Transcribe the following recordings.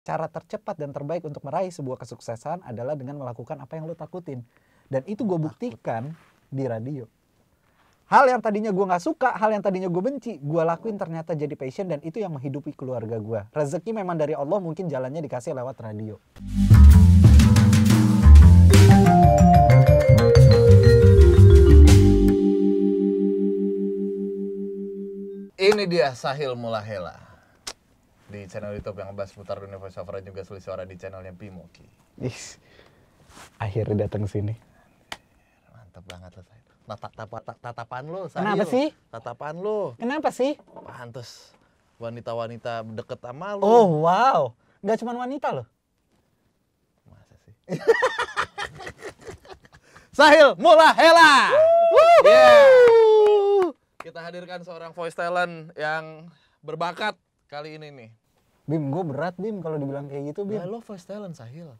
cara tercepat dan terbaik untuk meraih sebuah kesuksesan adalah dengan melakukan apa yang lo takutin. Dan itu gue buktikan di radio. Hal yang tadinya gue gak suka, hal yang tadinya gue benci, gue lakuin ternyata jadi passion dan itu yang menghidupi keluarga gue. Rezeki memang dari Allah mungkin jalannya dikasih lewat radio. Ini dia Sahil Mulahela di channel YouTube yang bahas putar dunia voice over juga selisih suara di channelnya Pimoki. Yes. Akhirnya datang sini. Mantap banget lo saya. Nah, tatapan lo, Sahil. Kenapa sih? Tatapan lo. Kenapa sih? Pantes wanita-wanita deket sama lo. Oh wow, nggak cuma wanita lo? Masa sih? Sahil Mula Hela. Yeah. Kita hadirkan seorang voice talent yang berbakat kali ini nih. Bim, gue berat Bim kalau dibilang kayak gitu Bim. Ya lo voice talent Sahil.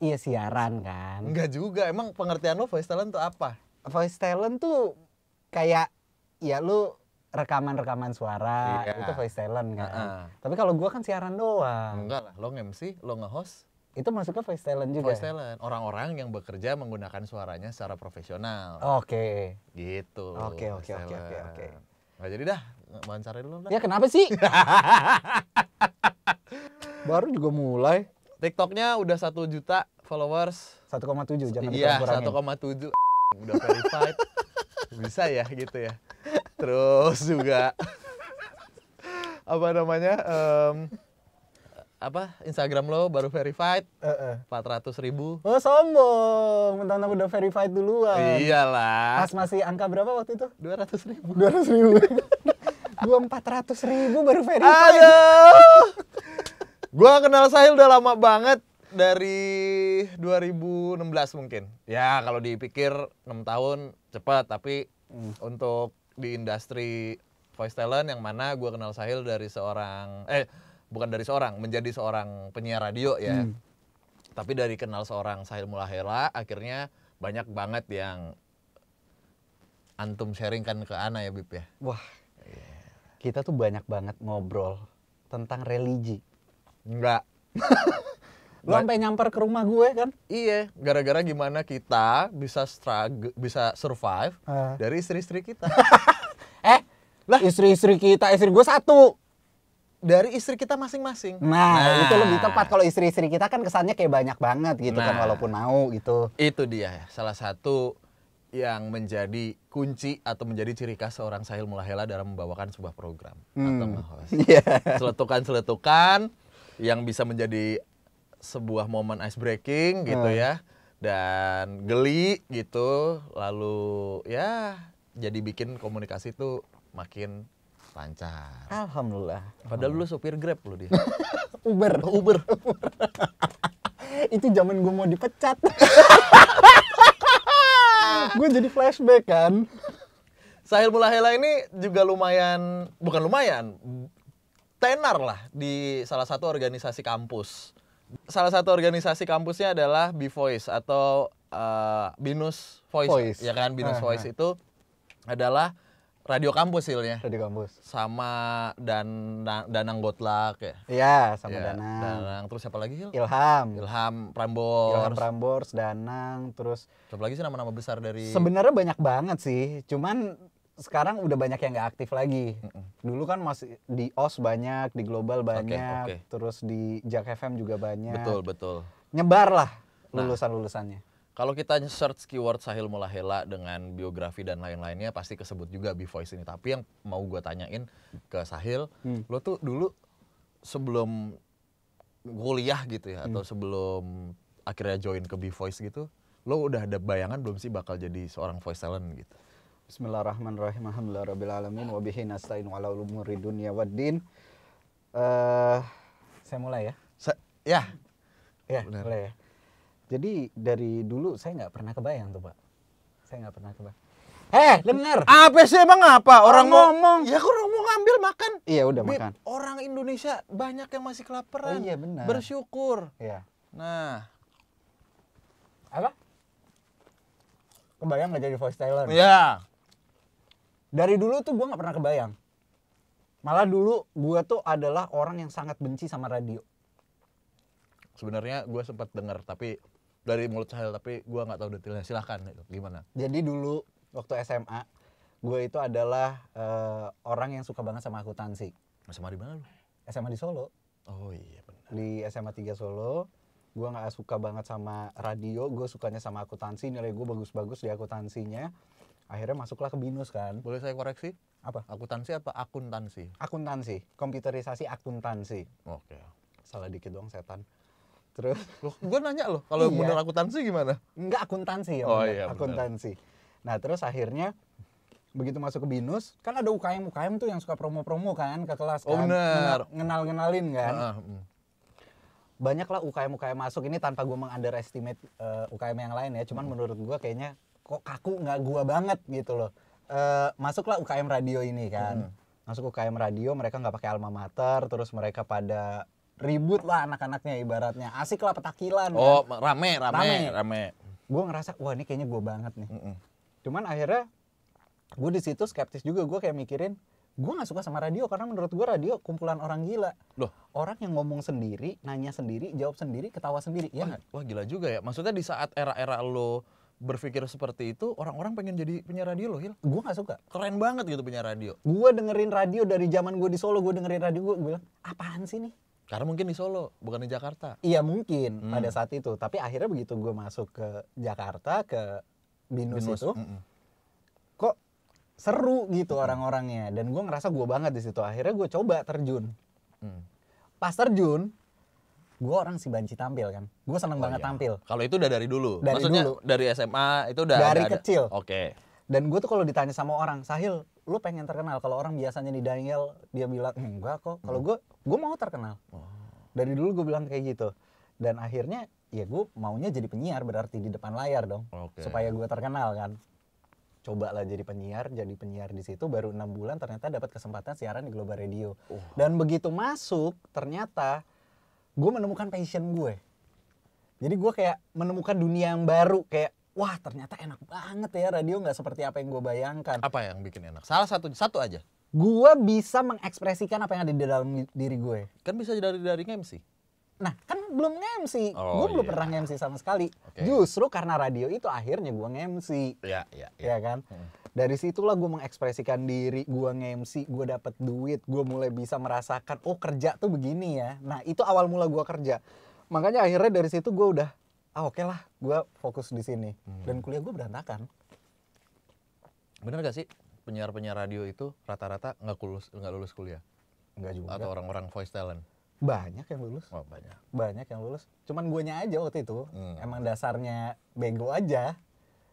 Iya siaran kan. Enggak juga, emang pengertian lo voice talent tuh apa? Voice talent tuh kayak ya lo rekaman-rekaman suara iya. itu voice talent kan. Uh -uh. Tapi kalau gue kan siaran doang. Enggak lah, lo MC, lo ngehost. host Itu ke voice talent juga. Voice talent, orang-orang yang bekerja menggunakan suaranya secara profesional. Oke. Okay. Gitu. Oke, oke, oke, oke, oke. Nah, jadi dah, mau dulu dah. Ya kenapa sih? Baru juga mulai. TikToknya udah satu juta followers. satu 1,7 jangan Iya, 1,7. Udah verified. Bisa ya gitu ya. Terus juga apa namanya? Um, apa Instagram lo baru verified empat ratus ribu oh sombong mentang-mentang udah verified duluan iyalah pas masih angka berapa waktu itu dua ratus ribu dua ratus ribu dua empat ratus ribu baru verified Aduh. Gua kenal Sahil udah lama banget dari 2016 mungkin. Ya kalau dipikir 6 tahun cepat tapi hmm. untuk di industri voice talent yang mana Gua kenal Sahil dari seorang eh bukan dari seorang menjadi seorang penyiar radio ya. Hmm. Tapi dari kenal seorang Sahil Mulahela akhirnya banyak banget yang antum sharingkan ke Ana ya Bib ya. Wah. Iya. Kita tuh banyak banget ngobrol tentang religi Enggak. lu sampai nyamper ke rumah gue kan? Iya, gara-gara gimana kita bisa struggle, bisa survive uh. dari istri-istri kita. eh, lah istri-istri kita, istri gue satu. Dari istri kita masing-masing. Nah, nah, itu lebih tepat kalau istri-istri kita kan kesannya kayak banyak banget gitu kan, nah, kan walaupun mau gitu. Itu dia salah satu yang menjadi kunci atau menjadi ciri khas seorang Sahil Mulahela dalam membawakan sebuah program hmm. atau nge-host. Yeah. Seletukan-seletukan yang bisa menjadi sebuah momen ice breaking gitu hmm. ya dan geli gitu lalu ya jadi bikin komunikasi itu makin lancar. Alhamdulillah. Padahal lu supir Grab lu dia. Uber. Oh, Uber. Uber. Itu zaman gue mau dipecat. gue jadi flashback kan. Sahil Mulahela ini juga lumayan, bukan lumayan, tenar lah di salah satu organisasi kampus. Salah satu organisasi kampusnya adalah B-Voice atau uh, Binus Voice, Voice. ya kan Binus ah, Voice ah. itu adalah radio kampus silnya. Radio kampus. Sama dan Danang Gotlak ya. Iya, sama ya, Danang. Danang terus siapa lagi Ilham. Ilham Prambors. Ilham Prambors, Danang, terus siapa lagi sih nama-nama besar dari Sebenarnya banyak banget sih. Cuman sekarang udah banyak yang nggak aktif lagi. Dulu kan masih di OS banyak, di Global banyak, okay, okay. terus di jack FM juga banyak. Betul, betul. Nyebar lah nah, lulusan-lulusannya. Nah, kalau kita search keyword Sahil Mulahela dengan biografi dan lain-lainnya pasti kesebut juga B Voice ini. Tapi yang mau gue tanyain ke Sahil, hmm. lo tuh dulu sebelum kuliah gitu ya hmm. atau sebelum akhirnya join ke B Voice gitu, lo udah ada bayangan belum sih bakal jadi seorang voice talent gitu? Bismillahirrahmanirrahim. Alhamdulillah rabbil alamin wa bihi nasta'in wa ala umuri dunya waddin. Uh, eh, saya mulai ya. Sa ya. Ya, Benar. mulai ya. Jadi dari dulu saya nggak pernah kebayang tuh, Pak. Saya nggak pernah kebayang. Eh, hey, Apa sih emang apa? Orang, orang ngomong. Ya kurang mau ngambil makan. Iya, udah Bip, makan. Orang Indonesia banyak yang masih kelaparan. Oh, iya, benar. Bersyukur. Iya. Nah. Apa? Kebayang nggak jadi voice talent? Iya dari dulu tuh gue nggak pernah kebayang malah dulu gue tuh adalah orang yang sangat benci sama radio sebenarnya gue sempat dengar tapi dari mulut saya tapi gue nggak tahu detailnya silahkan itu gimana jadi dulu waktu SMA gue itu adalah uh, orang yang suka banget sama akuntansi SMA di mana lu SMA di Solo oh iya benar di SMA 3 Solo gue nggak suka banget sama radio gue sukanya sama akuntansi nilai gue bagus-bagus di akuntansinya akhirnya masuklah ke binus kan boleh saya koreksi apa akuntansi apa akuntansi akuntansi komputerisasi akuntansi oke salah dikit dong setan terus loh gue nanya loh kalau iya. benar akuntansi gimana enggak akuntansi ya oh, iya, akuntansi bener. nah terus akhirnya begitu masuk ke binus kan ada UKM UKM tuh yang suka promo-promo kan ke kelas oh, kan oh, ngenal ngenalin kan uh, uh, banyaklah UKM UKM masuk ini tanpa gue mengunderestimate uh, eh, UKM yang lain ya cuman hmm. menurut gue kayaknya kok kaku nggak gua banget gitu loh E, masuklah UKM radio ini kan hmm. masuk UKM radio mereka nggak pakai alma mater terus mereka pada ribut lah anak-anaknya ibaratnya asik lah petakilan kan. oh kan? rame rame rame, rame. gue ngerasa wah ini kayaknya gue banget nih mm -mm. cuman akhirnya gue di situ skeptis juga gue kayak mikirin gue nggak suka sama radio karena menurut gue radio kumpulan orang gila loh orang yang ngomong sendiri nanya sendiri jawab sendiri ketawa sendiri ya wah, wah gila juga ya maksudnya di saat era-era lo berpikir seperti itu, orang-orang pengen jadi penyiar radio loh, Hil. Gue gak suka. Keren banget gitu penyiar radio. Gue dengerin radio dari zaman gue di Solo, gue dengerin radio, gue bilang, apaan sih nih? Karena mungkin di Solo, bukan di Jakarta. Iya mungkin hmm. pada saat itu. Tapi akhirnya begitu gue masuk ke Jakarta, ke Binus, Binus. itu, mm -mm. kok seru gitu mm. orang-orangnya. Dan gue ngerasa gue banget di situ. Akhirnya gue coba terjun. Mm. Pas terjun, gue orang si banci tampil kan gue seneng oh, banget iya. tampil kalau itu udah dari dulu dari maksudnya dulu. dari SMA itu udah dari ada, kecil oke dan gue tuh kalau ditanya sama orang Sahil lu pengen terkenal kalau orang biasanya di Daniel dia bilang enggak kok kalau gue hmm. gue mau terkenal oh. dari dulu gue bilang kayak gitu dan akhirnya ya gue maunya jadi penyiar berarti di depan layar dong okay. supaya gue terkenal kan Coba lah jadi penyiar jadi penyiar di situ baru enam bulan ternyata dapat kesempatan siaran di Global Radio oh. dan begitu masuk ternyata gue menemukan passion gue jadi gue kayak menemukan dunia yang baru kayak wah ternyata enak banget ya radio nggak seperti apa yang gue bayangkan apa yang bikin enak salah satu satu aja gue bisa mengekspresikan apa yang ada di dalam diri gue kan bisa dari dari MC Nah, kan belum nge-MC. Oh, gue belum iya. pernah nge-MC sama sekali. Okay. Justru karena radio itu akhirnya gue nge-MC. Iya, iya, iya. Ya kan? Hmm. Dari situlah gue mengekspresikan diri, gue nge-MC, gue dapet duit, gue mulai bisa merasakan, oh kerja tuh begini ya. Nah, itu awal mula gue kerja. Makanya akhirnya dari situ gue udah, ah oke okay lah, gue fokus di sini. Hmm. Dan kuliah gue berantakan. Bener gak sih penyiar-penyiar radio itu rata-rata nggak -rata lulus, lulus kuliah? Enggak juga. Atau orang-orang voice talent? Banyak yang lulus. Oh, banyak. Banyak yang lulus. Cuman guanya aja waktu itu. Hmm. Emang dasarnya bego aja.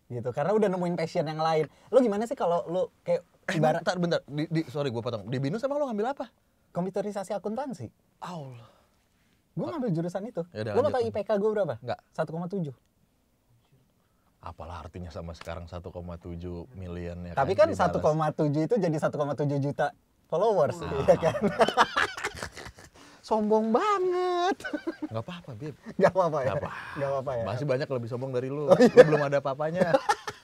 Gitu. Karena udah nemuin passion yang lain. lo gimana sih kalau lo kayak eh, ibarat... Eh, bentar, bentar. Di, di, sorry gue potong. Di BINUS emang lo ngambil apa? Komputerisasi akuntansi. Allah. Gue ngambil jurusan itu. Yaudah, lo mau tau IPK gue berapa? Enggak. tujuh apalah artinya sama sekarang 1,7 million ya Tapi kan, kan 1,7 itu jadi 1,7 juta followers wow. ya kan. sombong banget. Gak apa-apa, Bib. Gak apa-apa ya? Gak apa-apa. ya? Masih banyak lebih sombong dari lu. Oh, iya. Lu belum ada papanya.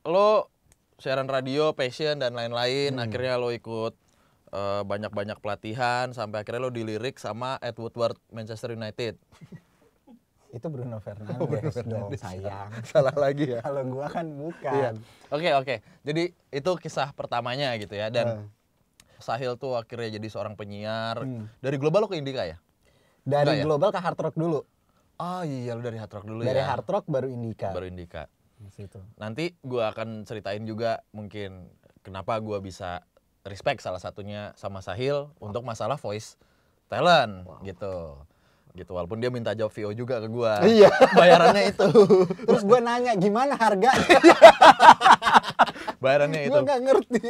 lu siaran radio, passion, dan lain-lain. Hmm. Akhirnya lu ikut banyak eh, banyak-banyak pelatihan. Sampai akhirnya lu dilirik sama Ed Woodward Manchester United. Itu Bruno Fernandes, oh, Bruno Fernandes dong, sayang. Salah lagi ya? Kalau gua kan bukan. Oke, iya. oke. Okay, okay. Jadi itu kisah pertamanya gitu ya. Dan uh. Sahil tuh akhirnya jadi seorang penyiar. Hmm. Dari global lo ke Indika ya? Dari Enggak, ya? global ke hard rock dulu. Oh iya lu dari hard rock dulu dari ya. Dari hard rock baru indika. Baru indika. Situ. Nanti gua akan ceritain juga mungkin kenapa gua bisa respect salah satunya sama Sahil wow. untuk masalah voice talent wow. gitu gitu walaupun dia minta jawab VO juga ke gua iya. bayarannya itu terus gua nanya gimana harga bayarannya itu gua nggak ngerti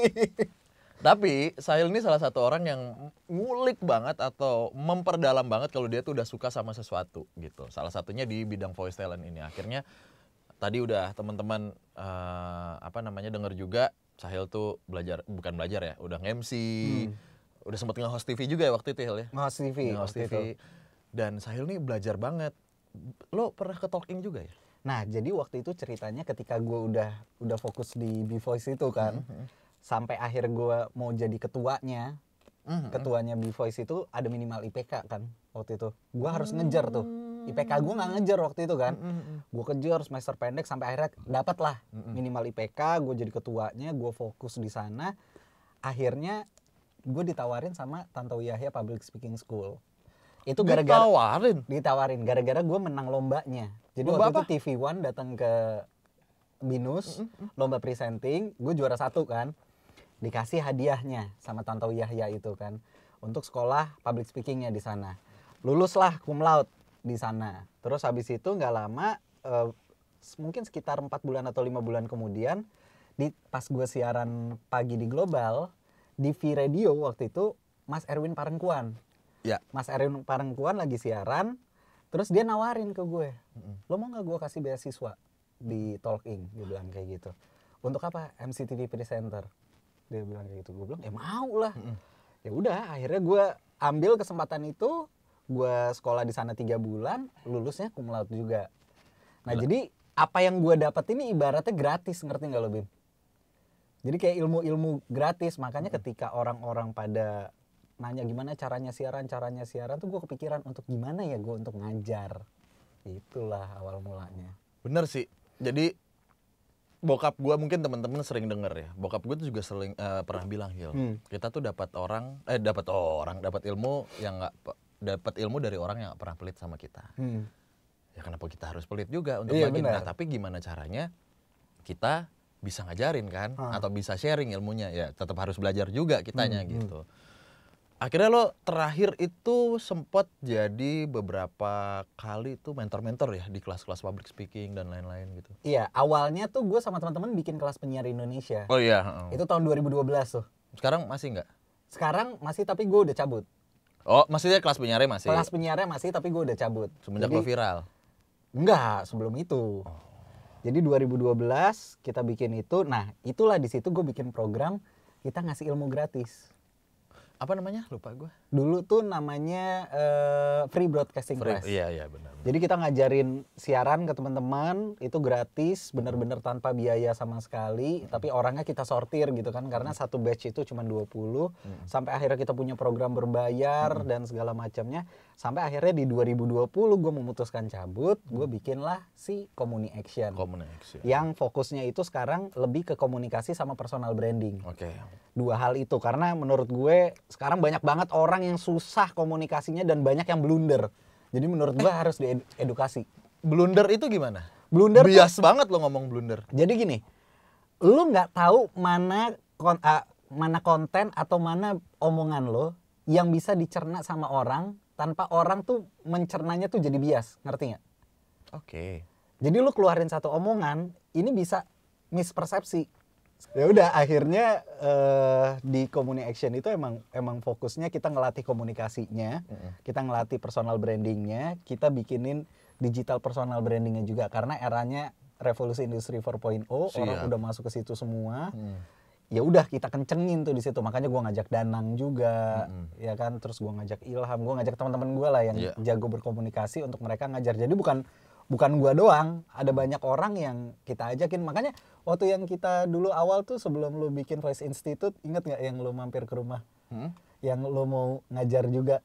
tapi Sahil ini salah satu orang yang ngulik banget atau memperdalam banget kalau dia tuh udah suka sama sesuatu gitu. Salah satunya di bidang voice talent ini. Akhirnya tadi udah teman-teman uh, apa namanya denger juga Sahil tuh belajar bukan belajar ya, udah nge-MC. Hmm. Udah sempet nge-host TV juga ya waktu itu Hil ya. Nge-host TV. Nge-host TV. Dan Sahil nih belajar banget. Lo pernah ke talking juga ya? Nah, jadi waktu itu ceritanya ketika gue udah udah fokus di B Voice itu kan. Mm -hmm, hmm sampai akhir gue mau jadi ketuanya mm-hmm. ketuanya B Voice itu ada minimal IPK kan waktu itu gue harus hmm. ngejar tuh IPK gue nggak ngejar waktu itu kan mm-hmm. gue kejar semester pendek sampai akhirnya dapat lah mm-hmm. minimal IPK gue jadi ketuanya gue fokus di sana akhirnya gue ditawarin sama Tanto Yahya Public Speaking School itu gara-gara ditawarin ditawarin gara-gara gue menang lombanya jadi Lomba waktu apa? itu TV One datang ke Binus mm -hmm. lomba presenting gue juara satu kan dikasih hadiahnya sama Tanto Yahya itu kan untuk sekolah public speakingnya di sana luluslah cum laude di sana terus habis itu nggak lama eh, mungkin sekitar empat bulan atau lima bulan kemudian di pas gue siaran pagi di global di V Radio waktu itu Mas Erwin Parengkuan ya. Mas Erwin Parengkuan lagi siaran terus dia nawarin ke gue lo mau nggak gue kasih beasiswa di Talking dia bilang kayak gitu untuk apa MCTV presenter dia bilang kayak gitu gue bilang ya mau lah mm. ya udah akhirnya gue ambil kesempatan itu gue sekolah di sana tiga bulan lulusnya cum laude juga nah Gila. jadi apa yang gue dapat ini ibaratnya gratis ngerti nggak lo bim jadi kayak ilmu-ilmu gratis makanya hmm. ketika orang-orang pada nanya gimana caranya siaran caranya siaran tuh gue kepikiran untuk gimana ya gue untuk ngajar itulah awal mulanya bener sih jadi bokap gue mungkin teman-teman sering denger ya bokap gue tuh juga sering uh, pernah bilang Hil hmm. kita tuh dapat orang eh dapat orang dapat ilmu yang nggak dapat ilmu dari orang yang gak pernah pelit sama kita hmm. ya kenapa kita harus pelit juga untuk iya, nah tapi gimana caranya kita bisa ngajarin kan ah. atau bisa sharing ilmunya ya tetap harus belajar juga kitanya hmm. hmm. gitu hmm akhirnya lo terakhir itu sempat jadi beberapa kali itu mentor-mentor ya di kelas-kelas public speaking dan lain-lain gitu. Iya, awalnya tuh gue sama teman-teman bikin kelas penyiar Indonesia. Oh iya. Itu tahun 2012 tuh. Sekarang masih nggak? Sekarang masih tapi gue udah cabut. Oh, maksudnya kelas penyiarnya masih? Kelas penyiarnya masih tapi gue udah cabut. Semenjak jadi, lo viral? Enggak, sebelum itu. Oh. Jadi 2012 kita bikin itu. Nah, itulah di situ gue bikin program kita ngasih ilmu gratis apa namanya lupa gue dulu tuh namanya uh, free broadcasting free, class iya iya benar, jadi kita ngajarin siaran ke teman-teman itu gratis benar hmm. tanpa biaya sama sekali hmm. tapi orangnya kita sortir gitu kan karena hmm. satu batch itu cuma 20 hmm. sampai akhirnya kita punya program berbayar hmm. dan segala macamnya sampai akhirnya di 2020 gue memutuskan cabut hmm. gue bikinlah si Community Action Action yang fokusnya itu sekarang lebih ke komunikasi sama personal branding oke okay dua hal itu karena menurut gue sekarang banyak banget orang yang susah komunikasinya dan banyak yang blunder. Jadi menurut gue eh. harus diedukasi. Blunder itu gimana? Blunder bias tuh, banget lo ngomong blunder. Jadi gini, lu nggak tahu mana kon, uh, mana konten atau mana omongan lo yang bisa dicerna sama orang tanpa orang tuh mencernanya tuh jadi bias, ngerti nggak? Oke. Okay. Jadi lu keluarin satu omongan, ini bisa mispersepsi ya udah akhirnya uh, di Community Action itu emang emang fokusnya kita ngelatih komunikasinya, mm -hmm. kita ngelatih personal brandingnya, kita bikinin digital personal brandingnya juga karena eranya revolusi industri 4.0 orang udah masuk ke situ semua. Mm. Ya udah kita kencengin tuh di situ. Makanya gue ngajak Danang juga, mm -hmm. ya kan? Terus gue ngajak Ilham, gue ngajak teman-teman gue lah yang yeah. jago berkomunikasi untuk mereka ngajar. Jadi bukan bukan gue doang, ada banyak orang yang kita ajakin. Makanya waktu yang kita dulu awal tuh sebelum lu bikin Voice Institute, inget nggak yang lu mampir ke rumah? Hmm? Yang lu mau ngajar juga?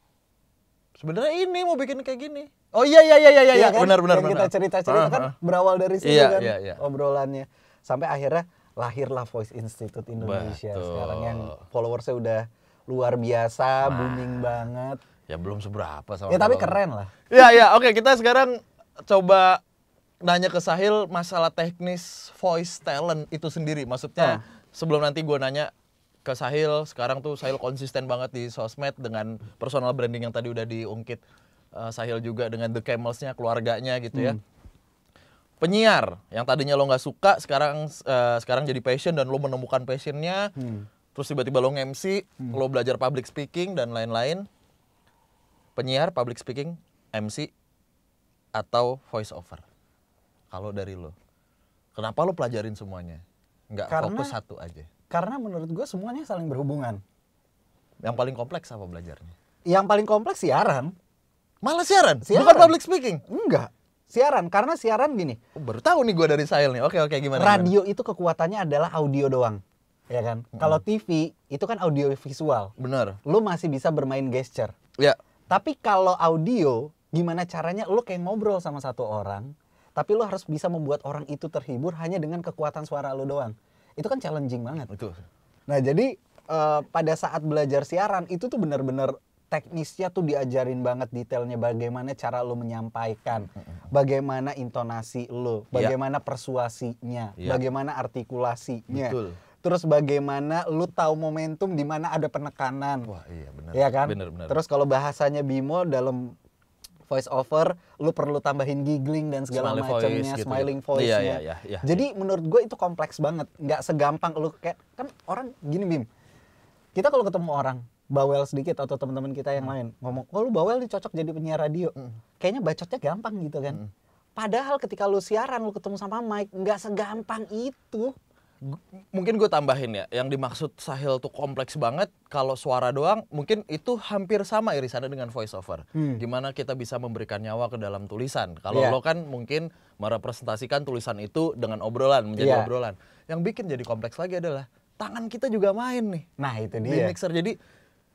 Sebenarnya ini mau bikin kayak gini. Oh iya iya iya iya iya, iya kan? benar benar. Yang benar. kita cerita-cerita ah, kan ah. berawal dari sini iya, kan iya, iya. obrolannya. Sampai akhirnya lahirlah Voice Institute Indonesia Betul. sekarang yang followersnya udah luar biasa, nah. booming banget. Ya belum seberapa sama. Ya tapi keren lah. Iya iya, oke kita sekarang coba nanya ke Sahil masalah teknis voice talent itu sendiri. Maksudnya oh. sebelum nanti gue nanya ke Sahil, sekarang tuh Sahil konsisten banget di sosmed dengan personal branding yang tadi udah diungkit uh, Sahil juga dengan The Camels-nya, keluarganya gitu ya. Hmm. Penyiar yang tadinya lo nggak suka sekarang uh, sekarang jadi passion dan lo menemukan passionnya. Hmm. Terus tiba-tiba lo nge-MC, hmm. lo belajar public speaking dan lain-lain. Penyiar, public speaking, MC atau voice over kalau dari lo? Kenapa lo pelajarin semuanya? Nggak karena, fokus satu aja? Karena menurut gue semuanya saling berhubungan. Yang paling kompleks apa belajarnya? Yang paling kompleks siaran. Malah siaran? siaran. Bukan public speaking? Enggak. Siaran, karena siaran gini. Oh, baru tahu nih gue dari Sail nih. Oke oke gimana? Radio gimana? itu kekuatannya adalah audio doang. Ya kan? Mm. Kalau TV itu kan audio visual. Bener. Lu masih bisa bermain gesture. Ya. Tapi kalau audio gimana caranya lu kayak ngobrol sama satu orang tapi lo harus bisa membuat orang itu terhibur hanya dengan kekuatan suara lo doang itu kan challenging banget betul nah jadi uh, pada saat belajar siaran itu tuh benar-benar teknisnya tuh diajarin banget detailnya bagaimana cara lo menyampaikan, bagaimana intonasi lo, ya. bagaimana ya. persuasinya, ya. bagaimana artikulasinya. Betul. Terus bagaimana lu tahu momentum di mana ada penekanan. Wah, iya benar. Iya kan? Bener, bener. Terus kalau bahasanya Bimo dalam voice over, lu perlu tambahin giggling dan segala macamnya, gitu ya. smiling voice. Iya, iya, iya, iya. Jadi menurut gue itu kompleks banget, nggak segampang lu kayak kan orang gini Bim. Kita kalau ketemu orang bawel sedikit atau teman-teman kita yang hmm. lain ngomong, "Oh, lu bawel nih cocok jadi penyiar radio." Hmm. Kayaknya bacotnya gampang gitu kan. Hmm. Padahal ketika lu siaran, lu ketemu sama Mike, nggak segampang itu mungkin gue tambahin ya, yang dimaksud Sahil tuh kompleks banget. Kalau suara doang, mungkin itu hampir sama irisannya dengan voiceover Hmm. Gimana kita bisa memberikan nyawa ke dalam tulisan. Kalau yeah. lo kan mungkin merepresentasikan tulisan itu dengan obrolan, menjadi yeah. obrolan. Yang bikin jadi kompleks lagi adalah tangan kita juga main nih. Nah itu dia. Di mixer jadi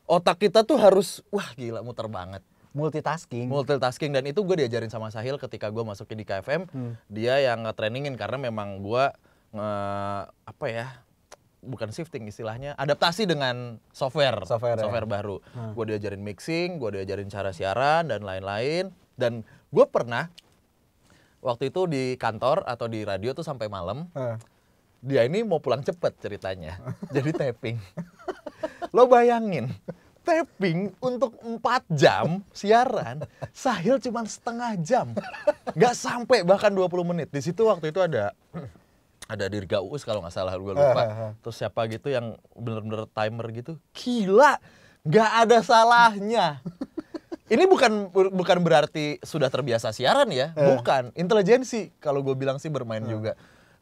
otak kita tuh harus wah gila muter banget multitasking. Multitasking dan itu gue diajarin sama Sahil ketika gue masukin di KFM, hmm. dia yang trainingin karena memang gue Eh, apa ya bukan shifting istilahnya adaptasi dengan software software, ya. software ya. baru hmm. Nah. gue diajarin mixing gue diajarin cara siaran dan lain-lain dan gue pernah waktu itu di kantor atau di radio tuh sampai malam hmm. dia ini mau pulang cepet ceritanya jadi taping lo bayangin tapping untuk 4 jam siaran, Sahil cuma setengah jam. Nggak sampai bahkan 20 menit. Di situ waktu itu ada ada Dirga Uus kalau nggak salah gue lupa. Uh, uh, Terus siapa gitu yang bener-bener timer gitu. Gila, nggak ada salahnya. Ini bukan bukan berarti sudah terbiasa siaran ya, uh. bukan. Intelijensi kalau gue bilang sih bermain uh. juga.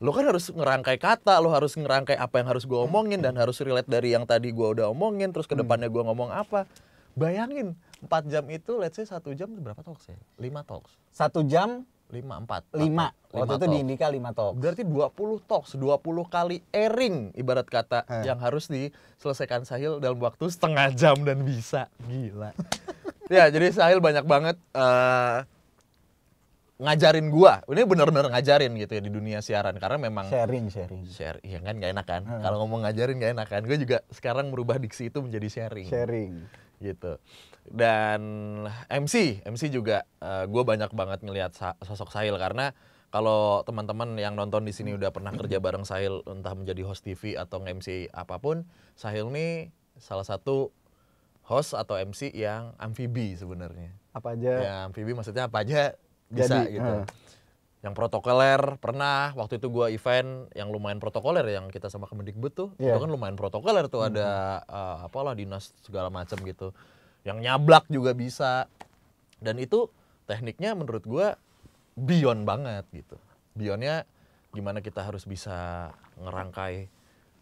Lo kan harus ngerangkai kata, lo harus ngerangkai apa yang harus gue omongin dan harus relate dari yang tadi gue udah omongin. Terus kedepannya hmm. gue ngomong apa? Bayangin empat jam itu, let's say satu jam berapa talks ya? 5 talks. Satu jam lima empat lima waktu itu di Indika lima talks berarti dua puluh talks puluh kali airing ibarat kata eh. yang harus diselesaikan Sahil dalam waktu setengah jam dan bisa gila ya jadi Sahil banyak banget uh, ngajarin gua ini bener-bener ngajarin gitu ya di dunia siaran karena memang sharing sharing share iya kan gak enak kan hmm. kalau ngomong ngajarin gak enak kan gue juga sekarang merubah diksi itu menjadi sharing sharing gitu dan MC MC juga uh, eh, gue banyak banget ngelihat sosok Sahil karena kalau teman-teman yang nonton di sini udah pernah kerja bareng Sahil entah menjadi host TV atau MC apapun Sahil nih salah satu host atau MC yang amfibi sebenarnya apa aja ya amfibi maksudnya apa aja bisa Jadi, gitu uh. yang protokoler pernah waktu itu gue event yang lumayan protokoler yang kita sama Kemendikbud tuh yeah. itu iya. kan lumayan protokoler tuh hmm. ada uh, apalah dinas segala macam gitu yang nyablak juga bisa dan itu tekniknya menurut gue beyond banget gitu beyondnya gimana kita harus bisa ngerangkai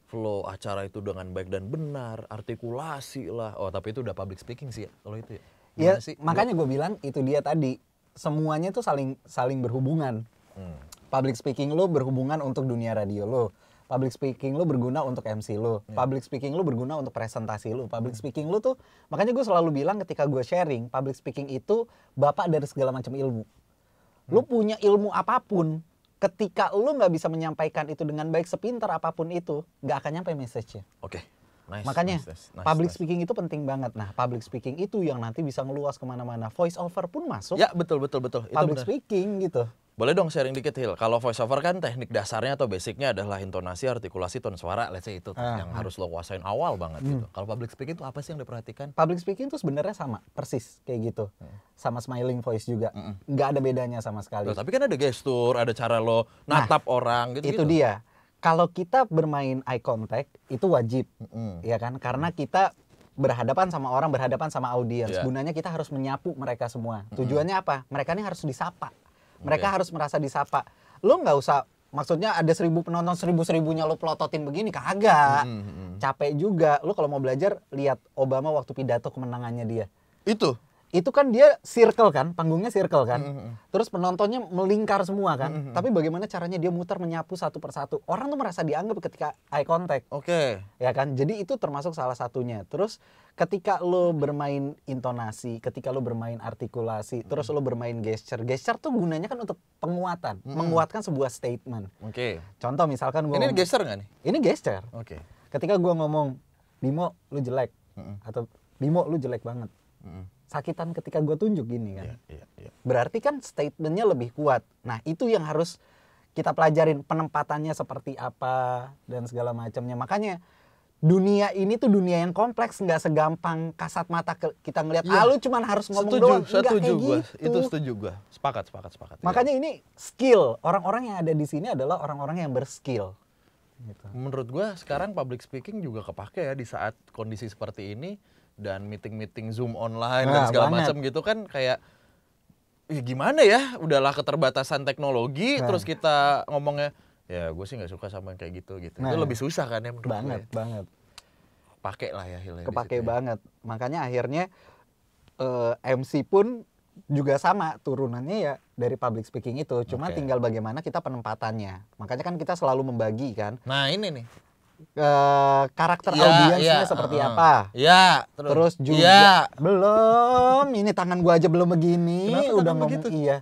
flow acara itu dengan baik dan benar artikulasi lah oh tapi itu udah public speaking sih ya, kalau itu ya iya, sih? makanya gue bilang itu dia tadi semuanya tuh saling saling berhubungan. Hmm. Public speaking lo berhubungan untuk dunia radio lo public speaking lu berguna untuk MC lu, yeah. public speaking lu berguna untuk presentasi lu, public speaking lu tuh makanya gue selalu bilang ketika gue sharing, public speaking itu bapak dari segala macam ilmu. Yeah. Lu hmm. punya ilmu apapun, ketika lu nggak bisa menyampaikan itu dengan baik sepintar apapun itu, nggak akan nyampe message-nya. Oke. Okay. Nice, Makanya nice, nice, nice, public nice. speaking itu penting banget. Nah, public speaking itu yang nanti bisa ngeluas kemana-mana. Voice over pun masuk. Ya betul betul betul. Itu public bener. speaking gitu. Boleh dong sharing dikit Hil. Kalau voice over kan teknik dasarnya atau basicnya adalah intonasi, artikulasi, tone suara. Let's say itu ah, yang ah. harus lo kuasain awal banget gitu. hmm. gitu. Kalau public speaking itu apa sih yang diperhatikan? Public speaking itu sebenarnya sama, persis kayak gitu. Hmm. Sama smiling voice juga. Hmm, hmm. nggak hmm. ada bedanya sama sekali. Loh, tapi kan ada gestur, ada cara lo natap nah, orang gitu. Itu dia kalau kita bermain eye contact itu wajib, mm ya kan? Karena kita berhadapan sama orang, berhadapan sama audiens. Yeah. Gunanya kita harus menyapu mereka semua. Tujuannya mm apa? Mereka ini harus disapa. Mereka okay. harus merasa disapa. Lo nggak usah, maksudnya ada seribu penonton seribu seribunya lo pelototin begini kagak. Mm-hmm. Capek juga. Lo kalau mau belajar lihat Obama waktu pidato kemenangannya dia. Itu itu kan dia circle kan, panggungnya circle kan. Mm -hmm. Terus penontonnya melingkar semua kan. Mm -hmm. Tapi bagaimana caranya dia muter menyapu satu persatu. Orang tuh merasa dianggap ketika eye contact. Oke. Okay. Ya kan? Jadi itu termasuk salah satunya. Terus ketika lo bermain intonasi, ketika lo bermain artikulasi, mm -hmm. terus hmm. lo bermain gesture. Gesture tuh gunanya kan untuk penguatan, mm -hmm. menguatkan sebuah statement. Oke. Okay. Contoh misalkan gue Ini ngomong, gesture nggak nih? Ini gesture. Oke. Okay. Ketika gue ngomong, "Bimo, lu jelek." Mm -hmm. Atau "Bimo, lu jelek banget." Mm -hmm sakitan ketika gue tunjuk gini kan. Yeah, yeah, yeah. Berarti kan statementnya lebih kuat. Nah itu yang harus kita pelajarin penempatannya seperti apa dan segala macamnya. Makanya dunia ini tuh dunia yang kompleks nggak segampang kasat mata kita ngelihat yeah. ah lu cuman harus ngomong setuju, doang enggak setuju kayak gua. gitu itu setuju gua sepakat sepakat sepakat iya. makanya ini skill orang-orang yang ada di sini adalah orang-orang yang berskill gitu. menurut gue sekarang public speaking juga kepake ya di saat kondisi seperti ini dan meeting-meeting Zoom online nah, dan segala macam gitu kan kayak ya gimana ya udahlah keterbatasan teknologi nah. terus kita ngomongnya ya gue sih nggak suka sama kayak gitu gitu nah. itu lebih susah kan ya menurut banget gue. banget pakai lah ya hilang kepake ya. banget makanya akhirnya uh, eh, MC pun juga sama turunannya ya dari public speaking itu cuma okay. tinggal bagaimana kita penempatannya makanya kan kita selalu membagi kan nah ini nih uh, karakter ya, audiensnya ya, seperti uh, apa. Ya, terus, terus juga ya. belum. Ini tangan gua aja belum begini, Kenapa udah ngomong begitu? iya.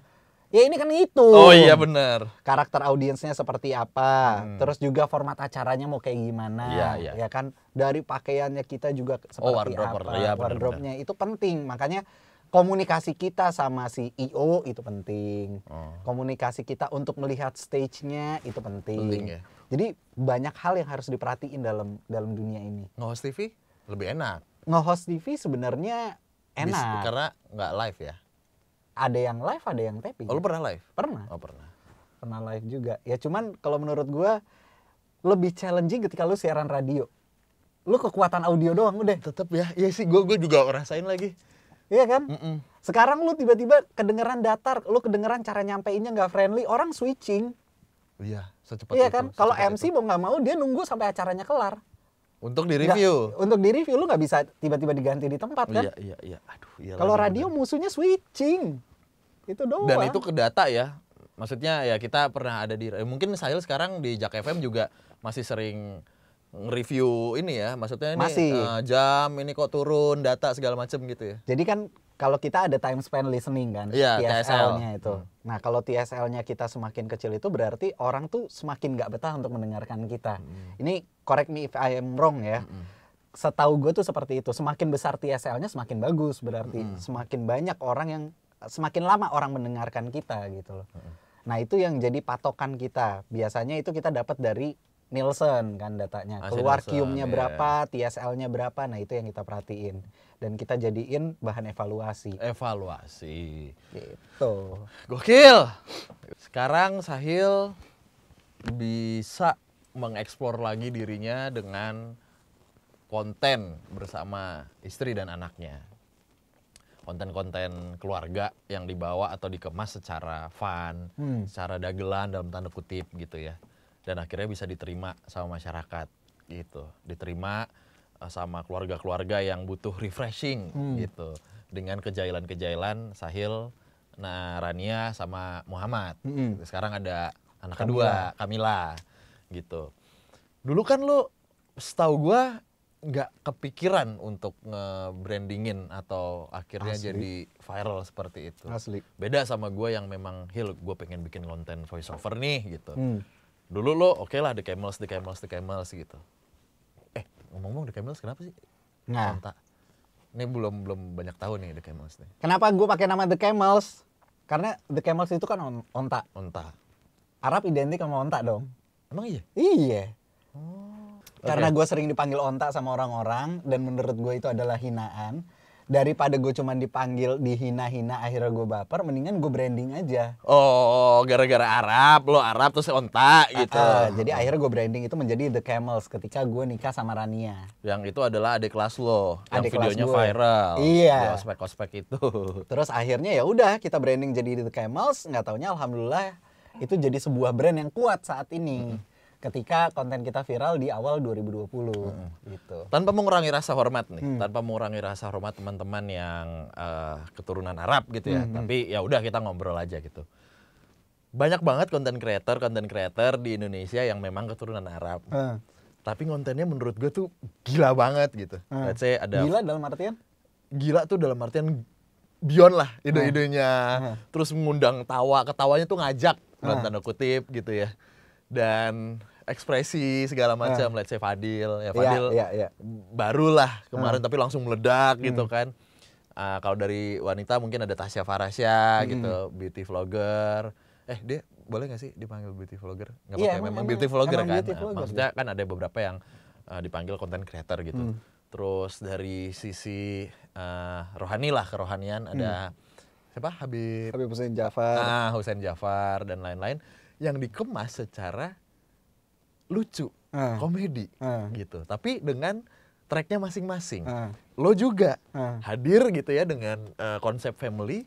Ya ini kan itu. Oh iya benar. Karakter audiensnya seperti apa, hmm. terus juga format acaranya mau kayak gimana, ya, ya. ya kan dari pakaiannya kita juga oh, seperti oh, wardrobe, apa, wardrobe, ya, wardrobe-nya itu penting. Makanya komunikasi kita sama si IO e itu penting. Oh. Komunikasi kita untuk melihat stage-nya itu penting. penting ya? Jadi banyak hal yang harus diperhatiin dalam dalam dunia ini. Nge-host TV lebih enak. Nge-host TV sebenarnya enak. Bis, karena nggak live ya. Ada yang live, ada yang taping. Oh, lu pernah live? Pernah. Oh, pernah. Pernah live juga. Ya cuman kalau menurut gua lebih challenging ketika lu siaran radio. Lu kekuatan audio doang udah. Tetep ya. Iya sih, gua gua juga ngerasain lagi. Iya kan? Mm -mm. Sekarang lu tiba-tiba kedengeran datar, lu kedengeran cara nyampeinnya nggak friendly, orang switching. Iya secepat iya kan? itu. Kalau MC itu. mau nggak mau dia nunggu sampai acaranya kelar. Untuk di review. Gak, untuk di review lu nggak bisa tiba-tiba diganti di tempat kan? Iya iya iya. Aduh. Iya Kalau radio bener. musuhnya switching. Itu doang. Dan itu ke data ya. Maksudnya ya kita pernah ada di eh, mungkin saya sekarang di Jak FM juga masih sering review ini ya maksudnya ini Masih. Uh, jam ini kok turun data segala macam gitu ya jadi kan kalau kita ada time span listening kan yeah, TSL-nya TSL. itu hmm. nah kalau TSL-nya kita semakin kecil itu berarti orang tuh semakin nggak betah untuk mendengarkan kita hmm. ini correct me if I am wrong ya hmm. setahu gue tuh seperti itu semakin besar TSL-nya semakin bagus berarti hmm. semakin banyak orang yang semakin lama orang mendengarkan kita gitu loh hmm. nah itu yang jadi patokan kita biasanya itu kita dapat dari Nielsen kan datanya. Hasil Keluar kiumnya iya. berapa, TSL-nya berapa. Nah, itu yang kita perhatiin dan kita jadiin bahan evaluasi. Evaluasi. Gitu. Gokil. Sekarang Sahil bisa mengeksplor lagi dirinya dengan konten bersama istri dan anaknya. Konten-konten keluarga yang dibawa atau dikemas secara fun, hmm. secara dagelan dalam tanda kutip gitu ya dan akhirnya bisa diterima sama masyarakat gitu diterima eh, sama keluarga-keluarga yang butuh refreshing hmm. gitu dengan kejailan-kejailan Sahil, nah Rania sama Muhammad. Hmm. Gitu. Sekarang ada anak kedua Kamila gitu. Dulu kan lu setahu gua nggak kepikiran untuk nge-brandingin atau akhirnya Asli. jadi viral seperti itu. Asli. Beda sama gua yang memang Hil, gua pengen bikin konten voiceover nih gitu. Hmm dulu lo oke okay lah The Camels, The Camels, The Camels gitu. Eh ngomong-ngomong The Camels kenapa sih? Nah. Entah. Ini belum belum banyak tahu nih The Camels nih. Kenapa gue pakai nama The Camels? Karena The Camels itu kan on, onta. Onta. Arab identik sama onta dong. Emang iya? Iya. Oh. Karena okay. gue sering dipanggil onta sama orang-orang dan menurut gue itu adalah hinaan daripada gue cuman dipanggil dihina-hina akhirnya gue baper mendingan gue branding aja oh gara-gara Arab lo Arab terus onta ah, gitu uh, uh, jadi akhirnya gue branding itu menjadi the camels ketika gue nikah sama Rania yang itu adalah adik kelas lo yang videonya kelas viral iya ospek-ospek itu terus akhirnya ya udah kita branding jadi the camels nggak taunya alhamdulillah itu jadi sebuah brand yang kuat saat ini hmm ketika konten kita viral di awal 2020 hmm. gitu. Tanpa mengurangi rasa hormat nih, hmm. tanpa mengurangi rasa hormat teman-teman yang uh, keturunan Arab gitu ya. Hmm. Tapi ya udah kita ngobrol aja gitu. Banyak banget konten creator, konten creator di Indonesia yang memang keturunan Arab. Hmm. Tapi kontennya menurut gue tuh gila banget gitu. Hmm. Let's ada Gila dalam artian? Gila tuh dalam artian beyond lah ide-idenya. Hmm. Terus mengundang tawa, ketawanya tuh ngajak, hmm. tanda kutip gitu ya dan ekspresi segala ah. macam. Nah. Let's say Fadil, ya iya, Fadil yeah, yeah, yeah. barulah kemarin hmm. tapi langsung meledak hmm. gitu kan. Uh, kalau dari wanita mungkin ada Tasya Farasya gitu, hmm. gitu, beauty vlogger. Eh dia boleh gak sih dipanggil beauty vlogger? Gak apa-apa, iya, yeah, memang, beauty vlogger emang kan. Beauty nah, vlogger, Maksudnya kan ada beberapa yang uh, dipanggil content creator gitu. Hmm. Terus dari sisi uh, rohani lah kerohanian ada hmm siapa Habib Habib Hussein Jafar, ah Hussein Jafar dan lain-lain yang dikemas secara lucu, uh. komedi uh. gitu. Tapi dengan tracknya masing-masing. Uh. Lo juga uh. hadir gitu ya dengan uh, konsep family.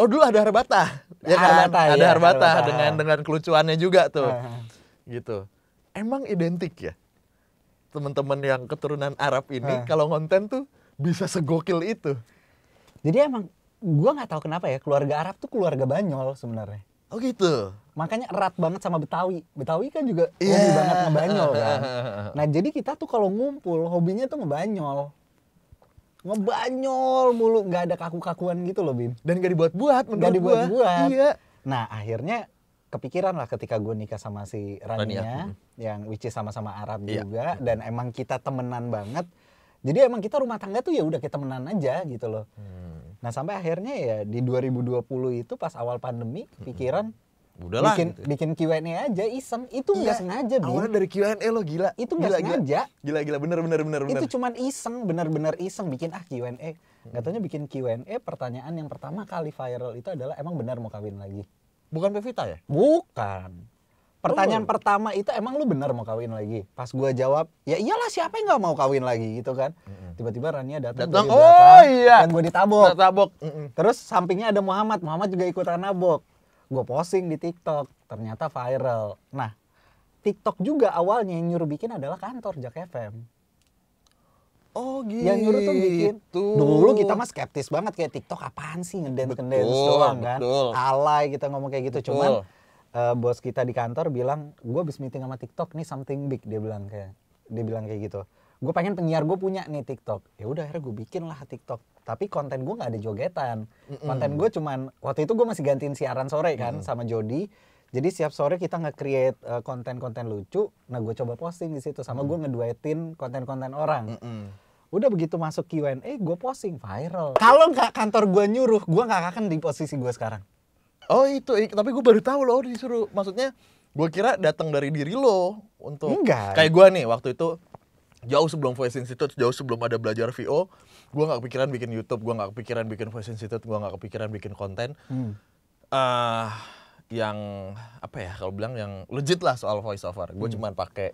Oh dulu ada Harbata, ya kan? Harbata, ada ya, Harbata, Harbata dengan dengan kelucuannya juga tuh, uh. gitu. Emang identik ya teman-teman yang keturunan Arab ini uh. kalau konten tuh bisa segokil itu. Jadi emang gue nggak tahu kenapa ya keluarga Arab tuh keluarga banyol sebenarnya. Oh gitu. Makanya erat banget sama Betawi. Betawi kan juga yeah. hobi iya. banget ngebanyol kan. Nah jadi kita tuh kalau ngumpul hobinya tuh ngebanyol. Ngebanyol mulu, nggak ada kaku-kakuan gitu loh Bim. Dan gak dibuat-buat menurut Gak dibuat-buat. Iya. Nah akhirnya kepikiran lah ketika gue nikah sama si Rania, Rania. Hmm. yang which sama-sama Arab yeah. juga. Dan emang kita temenan banget jadi emang kita rumah tangga tuh ya udah kita menan aja gitu loh. Hmm. Nah sampai akhirnya ya di 2020 itu pas awal pandemi pikiran, hmm. Udahlah, bikin gitu. Ya. bikin Q&A aja iseng itu iya, nggak iya, sengaja awalnya dari Q&A lo gila itu nggak sengaja gila gila bener bener bener bener itu cuma iseng bener bener iseng bikin ah Q&A hmm. Katanya bikin Q&A pertanyaan yang pertama kali viral itu adalah emang benar mau kawin lagi bukan Pevita ya bukan Pertanyaan oh. pertama itu emang lu bener mau kawin lagi? Pas gua jawab, ya iyalah siapa yang gak mau kawin lagi gitu kan. Mm-hmm. Tiba-tiba Rania datang. datang. Oh iya. Dan gua ditabok. Ditabok. Mm-hmm. Terus sampingnya ada Muhammad. Muhammad juga ikutan nabok. Gue posting di TikTok, ternyata viral. Nah, TikTok juga awalnya yang nyuruh bikin adalah kantor Jak FM. Oh gitu. Yang nyuruh tuh bikin. Gitu. Dulu kita mah skeptis banget kayak TikTok apaan sih ngedance-ngedance doang kan. Betul. Alay kita ngomong kayak gitu. Betul. Cuman uh, bos kita di kantor bilang gue habis meeting sama TikTok nih something big dia bilang kayak dia bilang kayak gitu gue pengen penyiar gue punya nih TikTok ya udah akhirnya gue bikin lah TikTok tapi konten gue nggak ada jogetan mm -mm. konten gue cuman waktu itu gue masih gantiin siaran sore kan mm sama Jody jadi siap sore kita nge-create uh, konten-konten lucu nah gue coba posting di situ sama mm gue ngeduetin konten-konten orang mm -mm. udah begitu masuk Q&A gue posting viral kalau nggak kantor gue nyuruh gue nggak akan di posisi gue sekarang Oh itu, tapi gue baru tahu loh oh, disuruh. Maksudnya gue kira datang dari diri lo untuk Enggak. kayak gue nih waktu itu jauh sebelum Voice Institute, jauh sebelum ada belajar VO, gue nggak kepikiran bikin YouTube, gue nggak kepikiran bikin Voice Institute, gue nggak kepikiran bikin konten. Hmm. Uh, yang apa ya kalau bilang yang legit lah soal voice over. Gue hmm. cuman pakai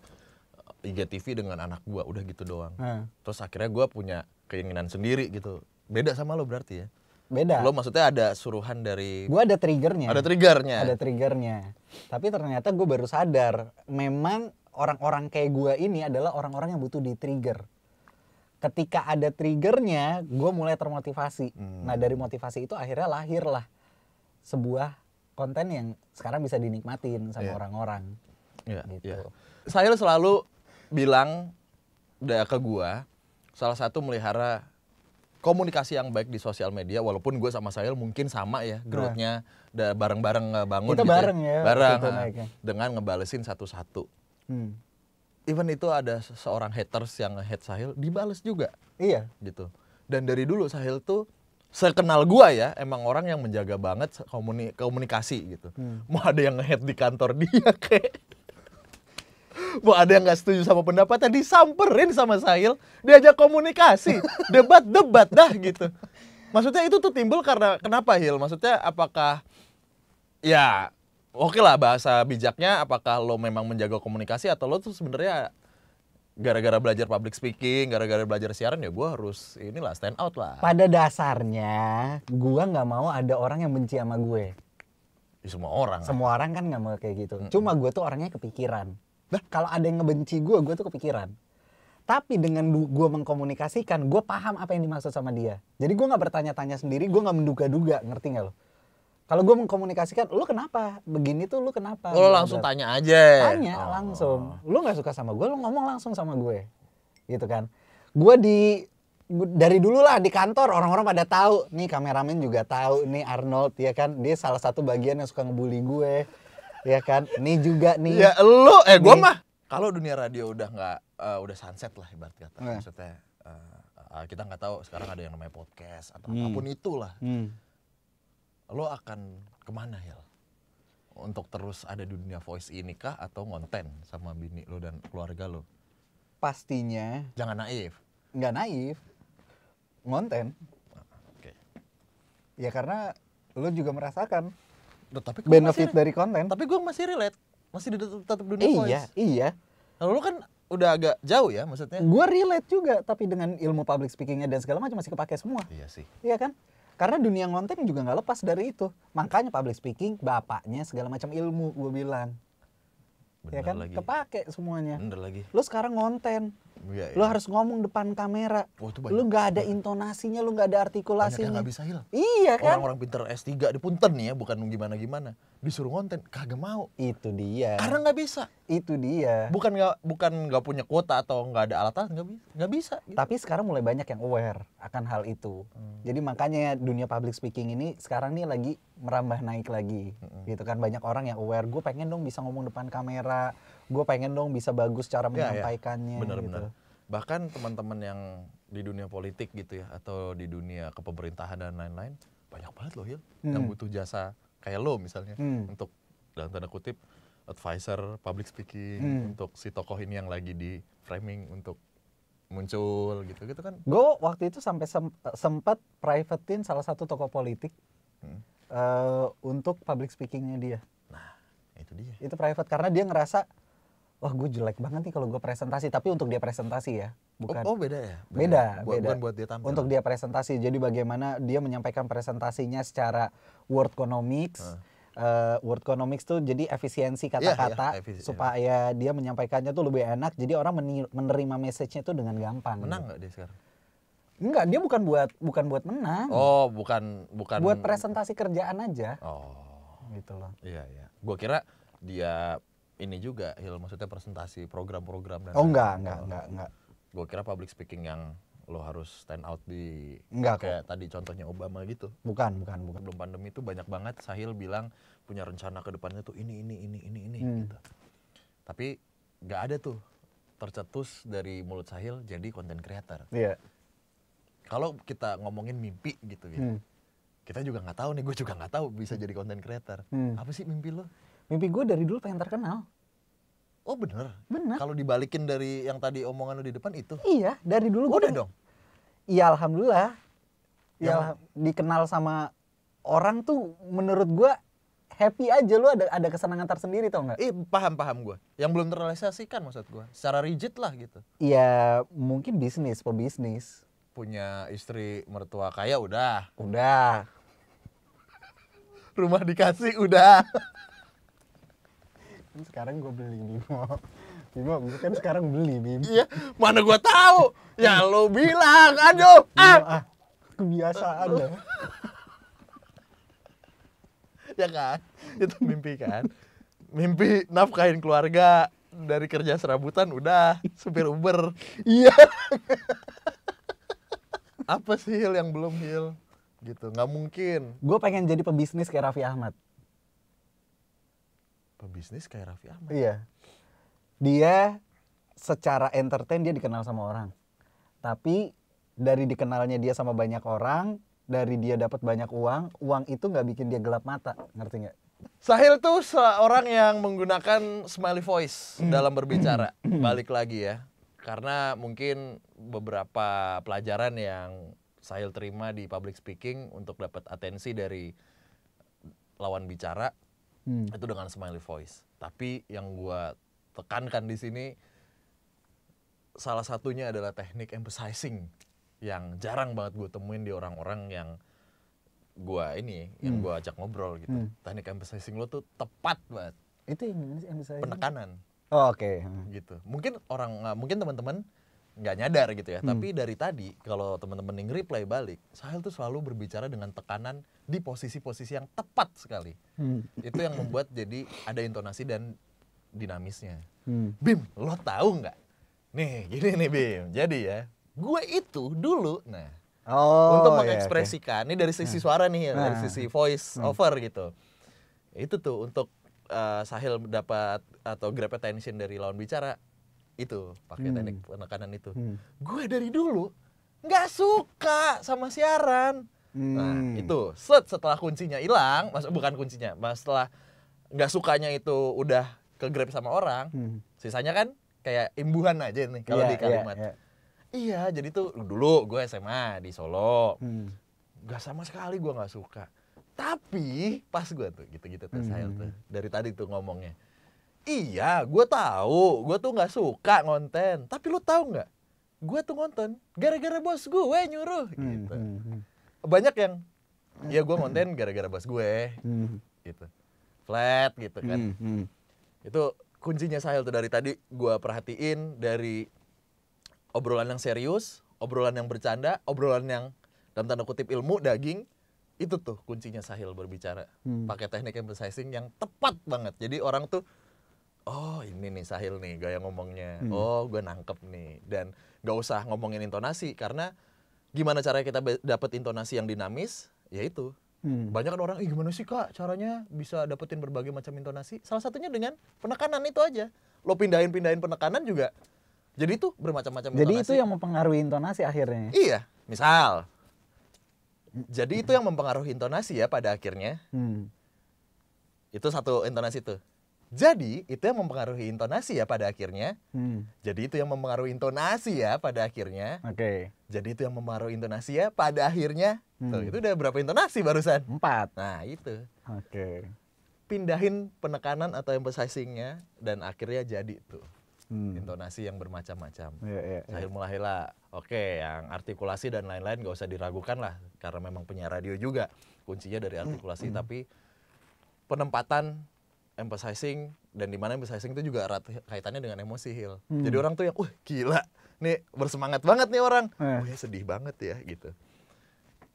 IGTV dengan anak gue udah gitu doang. Hmm. Terus akhirnya gue punya keinginan sendiri gitu. Beda sama lo berarti ya? beda lo maksudnya ada suruhan dari gue ada triggernya ada triggernya ada triggernya tapi ternyata gue baru sadar memang orang-orang kayak gue ini adalah orang-orang yang butuh di trigger ketika ada triggernya gue mulai termotivasi hmm. nah dari motivasi itu akhirnya lahirlah sebuah konten yang sekarang bisa dinikmatin sama iya. orang-orang yeah. gitu yeah. saya selalu bilang ke gue salah satu melihara komunikasi yang baik di sosial media walaupun gue sama Sahil mungkin sama ya grupnya nah. bareng-bareng eh, bangun kita gitu ya. bareng ya, bareng nah, dengan ngebalesin satu-satu hmm. even itu ada seorang haters yang hate Sahil dibales juga iya gitu dan dari dulu Sahil tuh sekenal gue ya emang orang yang menjaga banget komunikasi gitu hmm. mau ada yang nge-hate di kantor dia kayak Bu ada yang nggak setuju sama pendapatnya disamperin sama Sahil, diajak komunikasi, debat-debat dah gitu. Maksudnya itu tuh timbul karena kenapa Hil? Maksudnya apakah ya oke okay lah bahasa bijaknya apakah lo memang menjaga komunikasi atau lo tuh sebenarnya gara-gara belajar public speaking, gara-gara belajar siaran ya gue harus inilah stand out lah. Pada dasarnya gue nggak mau ada orang yang benci sama gue. semua orang. Semua orang kan nggak mau kayak gitu. Mm -mm. Cuma gue tuh orangnya kepikiran. Nah, kalau ada yang ngebenci gue, gue tuh kepikiran. Tapi dengan gue mengkomunikasikan, gue paham apa yang dimaksud sama dia. Jadi gue gak bertanya-tanya sendiri, gue gak menduga-duga, ngerti gak lo? Kalau gue mengkomunikasikan, lo kenapa? Begini tuh lo kenapa? Lo gitu, langsung tanya aja. Tanya oh. langsung. lo gak suka sama gue, lo ngomong langsung sama gue, gitu kan? Gue di dari dulu lah di kantor orang-orang pada tahu nih kameramen juga tahu nih Arnold ya kan dia salah satu bagian yang suka ngebully gue ya kan? Nih juga nih. Ya lo, eh gue mah. Kalau dunia radio udah nggak, uh, udah sunset lah ibarat kata. Nah. Maksudnya uh, uh, kita nggak tahu sekarang ada yang namanya podcast atau hmm. apapun itulah. Hmm. Lo akan kemana ya? Untuk terus ada di dunia voice ini kah atau ngonten sama bini lo dan keluarga lo? Pastinya. Jangan naif. Nggak naif. Ngonten. Ah, oke. Okay. Ya karena lo juga merasakan Duh, tapi benefit masih, dari konten. Tapi gue masih relate, masih di tetap dunia iya, voice. Iya, iya. Lalu lu kan udah agak jauh ya maksudnya. Gue relate juga, tapi dengan ilmu public speakingnya dan segala macam masih kepake semua. Iya sih. Iya kan? Karena dunia konten juga nggak lepas dari itu. Makanya public speaking bapaknya segala macam ilmu gue bilang. Iya Bener ya kan lagi. kepake semuanya Bener lagi lu sekarang ngonten. ya, ya. lu iya. harus ngomong depan kamera oh, itu banyak. lu nggak ada intonasinya lu nggak ada artikulasinya nggak bisa hilang iya kan orang-orang pinter S3 di punten nih ya bukan gimana gimana disuruh ngonten, kagak mau itu dia karena nggak bisa itu dia bukan nggak bukan gak punya kuota atau nggak ada alat alat nggak bisa nggak bisa gitu. tapi sekarang mulai banyak yang aware akan hal itu hmm. jadi makanya dunia public speaking ini sekarang nih lagi merambah naik lagi mm-hmm. gitu kan banyak orang yang aware gue pengen dong bisa ngomong depan kamera gue pengen dong bisa bagus cara ya, ya. menyampaikannya ya, Bener, gitu bener. bahkan teman-teman yang di dunia politik gitu ya atau di dunia kepemerintahan dan lain-lain banyak banget loh Hil mm. yang hmm. butuh jasa kayak lo misalnya mm. untuk dalam tanda kutip advisor public speaking mm. untuk si tokoh ini yang lagi di framing untuk muncul gitu gitu kan gue waktu itu sampai sempat privatein salah satu tokoh politik hmm uh, untuk public speakingnya dia. Nah, itu dia. Itu private karena dia ngerasa wah gue jelek banget nih kalau gue presentasi. Tapi untuk dia presentasi ya, bukan. Oh, oh beda ya. Beda, beda. Ya? Buat, beda. Bukan buat dia tampil. Untuk dia presentasi. Jadi bagaimana dia menyampaikan presentasinya secara word economics. Uh. Uh, eh, word economics tuh jadi efisiensi iya, iya, kata-kata yeah, yeah, supaya dia menyampaikannya tuh lebih enak jadi orang menerima message-nya tuh dengan gampang menang nggak dia sekarang Enggak, dia bukan buat bukan buat menang. Oh, bukan bukan buat presentasi kerjaan aja. Oh. Gitu loh. Iya, iya. Gua kira dia ini juga Hil maksudnya presentasi program-program dan Oh, enggak, enggak, enggak, enggak. Gua kira public speaking yang lo harus stand out di enggak kayak kok. tadi contohnya Obama gitu. Bukan, bukan, bukan. Sebelum pandemi itu banyak banget Sahil bilang punya rencana ke depannya tuh ini ini ini ini ini hmm. gitu. Tapi nggak ada tuh tercetus dari mulut Sahil jadi konten creator. Iya. Yeah kalau kita ngomongin mimpi gitu ya hmm. kita juga nggak tahu nih gue juga nggak tahu bisa jadi content creator hmm. apa sih mimpi lo mimpi gue dari dulu pengen terkenal Oh bener? Bener. Kalau dibalikin dari yang tadi omongan lo di depan itu? Iya, dari dulu gue udah dong? Iya Alhamdulillah. Ya, ya dikenal sama orang tuh menurut gue happy aja lo. ada ada kesenangan tersendiri tau nggak? Iya eh, paham paham gue. Yang belum terrealisasikan maksud gue. Secara rigid lah gitu. Iya mungkin bisnis pebisnis punya istri mertua kaya udah. Udah. Rumah dikasih udah. Kan sekarang gue beli Bimo. Bimo, gue kan sekarang beli Bimo. Iya, mana gue tahu? ya lo bilang, aduh. Bimo, ah. ah. Kebiasaan ya. ya kan? Itu mimpi kan? Mimpi nafkahin keluarga dari kerja serabutan udah supir Uber. Iya. apa sih Hil yang belum Hil? Gitu, nggak mungkin. Gue pengen jadi pebisnis kayak Raffi Ahmad. Pebisnis kayak Raffi Ahmad? Iya. Dia secara entertain dia dikenal sama orang. Tapi dari dikenalnya dia sama banyak orang, dari dia dapat banyak uang, uang itu nggak bikin dia gelap mata, ngerti nggak? Sahil tuh seorang yang menggunakan smiley voice hmm. dalam berbicara. Hmm. Balik lagi ya karena mungkin beberapa pelajaran yang saya terima di public speaking untuk dapat atensi dari lawan bicara hmm. itu dengan smiley voice. Tapi yang gue tekankan di sini salah satunya adalah teknik emphasizing yang jarang banget gue temuin di orang-orang yang gue ini hmm. yang gue ajak ngobrol gitu. Hmm. Teknik emphasizing lo tuh tepat banget. Itu yang emphasizing. Penekanan Oh, Oke. Okay. Gitu. Mungkin orang, mungkin teman-teman nggak nyadar gitu ya. Hmm. Tapi dari tadi kalau teman-teman yang replay balik, Sahel tuh selalu berbicara dengan tekanan di posisi-posisi yang tepat sekali. Hmm. Itu yang membuat jadi ada intonasi dan dinamisnya. Hmm. Bim, lo tahu nggak? Nih, gini nih Bim. Jadi ya, gue itu dulu. Nah, oh, untuk iya, mengekspresikan, yeah, okay. ini dari sisi nah. suara nih, ya, nah. dari sisi voice hmm. over gitu. Itu tuh untuk uh, Sahil dapat atau grab attention dari lawan bicara itu pakai hmm. teknik penekanan itu. Hmm. Gue dari dulu nggak suka sama siaran. Nah, hmm. Nah itu set setelah kuncinya hilang, mas bukan kuncinya, mas setelah nggak sukanya itu udah ke grab sama orang, hmm. sisanya kan kayak imbuhan aja nih kalau yeah, di iya, kalimat. Yeah, yeah. Iya, jadi tuh dulu gue SMA di Solo, hmm. sama sekali gue nggak suka. Tapi pas gue tuh gitu-gitu tes hmm. tuh dari tadi tuh ngomongnya. Iya, gue tahu, gue tuh nggak suka ngonten. Tapi lu tahu nggak? Gue tuh ngonten gara-gara bos gue nyuruh hmm. gitu. Hmm, hmm. Banyak yang ya gue ngonten gara-gara bos gue hmm. gitu. Flat gitu kan. Hmm. Hmm. Itu kuncinya saya tuh dari tadi gue perhatiin dari obrolan yang serius, obrolan yang bercanda, obrolan yang dalam tanda kutip ilmu daging itu tuh kuncinya Sahil berbicara hmm. pakai teknik emphasizing yang tepat banget jadi orang tuh oh ini nih Sahil nih gaya ngomongnya hmm. oh gue nangkep nih dan gak usah ngomongin intonasi karena gimana cara kita dapat intonasi yang dinamis ya itu hmm. banyak kan orang Ih, gimana sih kak caranya bisa dapetin berbagai macam intonasi salah satunya dengan penekanan itu aja lo pindahin pindahin penekanan juga jadi itu bermacam-macam jadi intonasi. itu yang mempengaruhi intonasi akhirnya iya misal jadi itu yang mempengaruhi intonasi ya pada akhirnya. Hmm. Itu satu intonasi itu. Jadi itu yang mempengaruhi intonasi ya pada akhirnya. Hmm. Jadi itu yang mempengaruhi intonasi ya pada akhirnya. Oke. Okay. Jadi itu yang mempengaruhi intonasi ya pada akhirnya. Hmm. Tuh, itu udah berapa intonasi barusan? Empat. Nah itu. Oke. Okay. Pindahin penekanan atau emphasizingnya dan akhirnya jadi tuh hmm. intonasi yang bermacam-macam. Yeah, yeah, yeah. mulailah Oke, yang artikulasi dan lain-lain gak usah diragukan lah, karena memang punya radio juga. Kuncinya dari hmm, artikulasi, hmm. tapi penempatan, emphasizing, dan dimana emphasizing itu juga erat kaitannya dengan emosi, Hil. Hmm. Jadi orang tuh yang, wah gila, nih bersemangat banget nih orang. Eh. Wah sedih banget ya, gitu.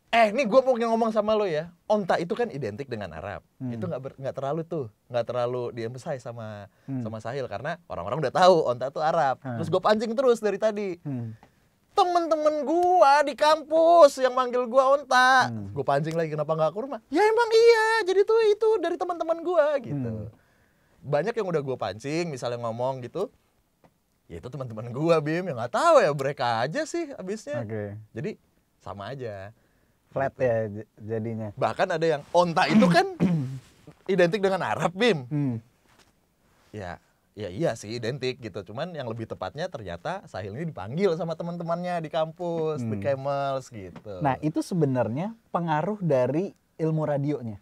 Eh, ini gue mau ngomong sama lo ya. Onta itu kan identik dengan Arab. Hmm. Itu nggak terlalu tuh, nggak terlalu diemphasize sama hmm. sama Sahil karena orang-orang udah tahu onta itu Arab. Hmm. Terus gue pancing terus dari tadi. Hmm temen-temen gua di kampus yang manggil gua onta hmm. gua pancing lagi kenapa nggak rumah? ya emang iya jadi tuh itu dari teman-teman gua gitu hmm. banyak yang udah gua pancing misalnya ngomong gitu ya itu teman-teman gua bim yang nggak tahu ya mereka aja sih abisnya okay. jadi sama aja flat gitu. ya jadinya bahkan ada yang onta itu kan identik dengan Arab bim hmm. ya ya iya sih identik gitu cuman yang lebih tepatnya ternyata Sahil ini dipanggil sama teman-temannya di kampus hmm. the Camels gitu nah itu sebenarnya pengaruh dari ilmu radionya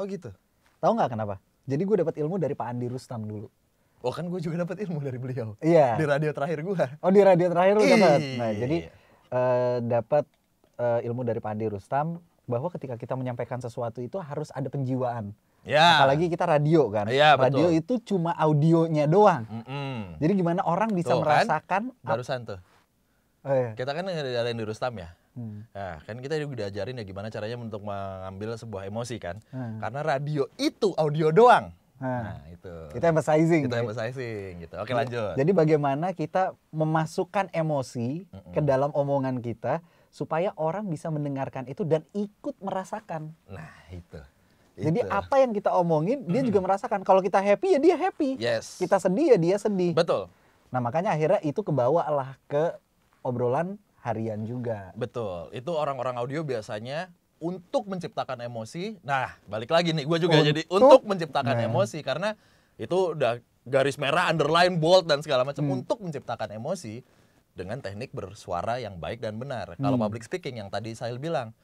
oh gitu tahu nggak kenapa jadi gue dapat ilmu dari Pak Andi Rustam dulu oh kan gue juga dapat ilmu dari beliau iya yeah. di radio terakhir gue oh di radio terakhir lu iya. dapat nah jadi uh, eh, dapat uh, eh, ilmu dari Pak Andi Rustam bahwa ketika kita menyampaikan sesuatu itu harus ada penjiwaan Ya. Apalagi kita radio kan. Ya, radio itu cuma audionya doang. Mm -mm. Jadi gimana orang bisa tuh, kan, merasakan kan? barusan tuh. Oh, iya. Kita kan ngadain di Rustam ya. Hmm. Nah, kan kita juga diajarin ya gimana caranya untuk mengambil sebuah emosi kan. Hmm. Karena radio itu audio doang. Hmm. Nah, itu. Kita emphasizing. Kita emphasizing gitu. Oke, lanjut. Jadi bagaimana kita memasukkan emosi mm -mm. ke dalam omongan kita supaya orang bisa mendengarkan itu dan ikut merasakan. Nah, itu. Jadi apa yang kita omongin dia hmm. juga merasakan. Kalau kita happy ya dia happy. Yes. Kita sedih ya dia sedih. Betul. Nah makanya akhirnya itu kebawa lah ke obrolan harian juga. Betul. Itu orang-orang audio biasanya untuk menciptakan emosi. Nah balik lagi nih gue juga untuk, jadi untuk menciptakan nah. emosi karena itu udah garis merah, underline, bold dan segala macam hmm. untuk menciptakan emosi dengan teknik bersuara yang baik dan benar. Hmm. Kalau public speaking yang tadi saya bilang,